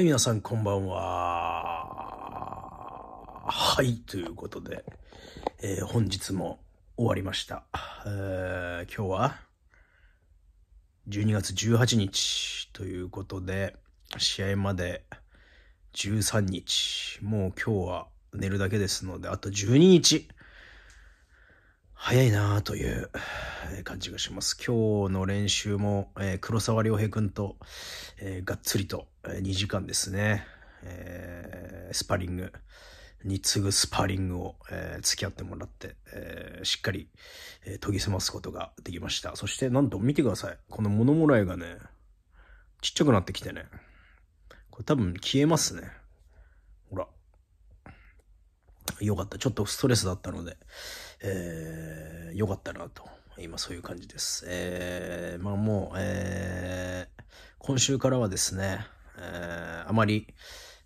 はい、皆さんこんばんは。はい、ということで、えー、本日も終わりました。えー、今日は、12月18日ということで、試合まで13日。もう今日は寝るだけですので、あと12日。早いなぁという感じがします。今日の練習も、えー、黒沢良平君と、えー、がっつりと、えー、2時間ですね、えー、スパリングに次ぐスパーリングを、えー、付き合ってもらって、えー、しっかり、えー、研ぎ澄ますことができました。そしてなんと見てください。この物もらいがね、ちっちゃくなってきてね。これ多分消えますね。ほら。よかった。ちょっとストレスだったので、えー、よかったなと今そういう感じです。えー、まあもう、えー、今週からはですね、えー、あまり、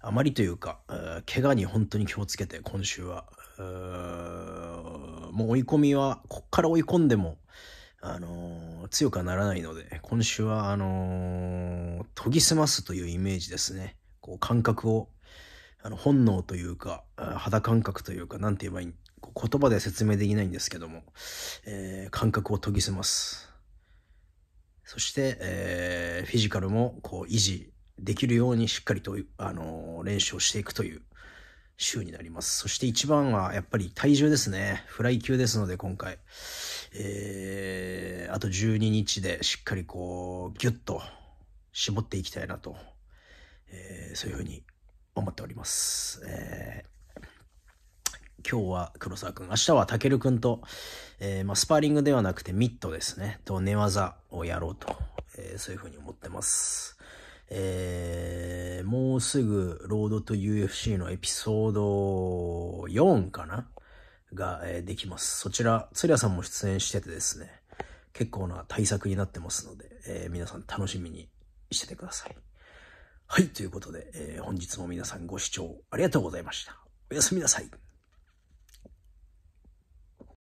あまりというか、えー、怪我に本当に気をつけて、今週は。もう追い込みは、こっから追い込んでも、あのー、強くはならないので、今週は、あのー、研ぎ澄ますというイメージですね。こう、感覚をあの、本能というか、肌感覚というか、なんて言えばいい、言葉で説明できないんですけども、えー、感覚を研ぎ澄ます。そして、えー、フィジカルも、こう、維持できるようにしっかりと、あのー、練習をしていくという週になります。そして一番は、やっぱり体重ですね。フライ級ですので、今回。えー、あと12日でしっかりこう、ぎゅっと絞っていきたいなと、えー、そういうふうにます。えー、今日は黒沢くん、明日はたけるくんと、えー、まあ、スパーリングではなくてミットですね、と寝技をやろうと、えー、そういうふうに思ってます。えー、もうすぐロードと UFC のエピソード4かなが、えー、できます。そちら、つりゃさんも出演しててですね、結構な対策になってますので、えー、皆さん楽しみにしててください。はい、ということで、えー、本日も皆さんご視聴ありがとうございました。おやすみなさい。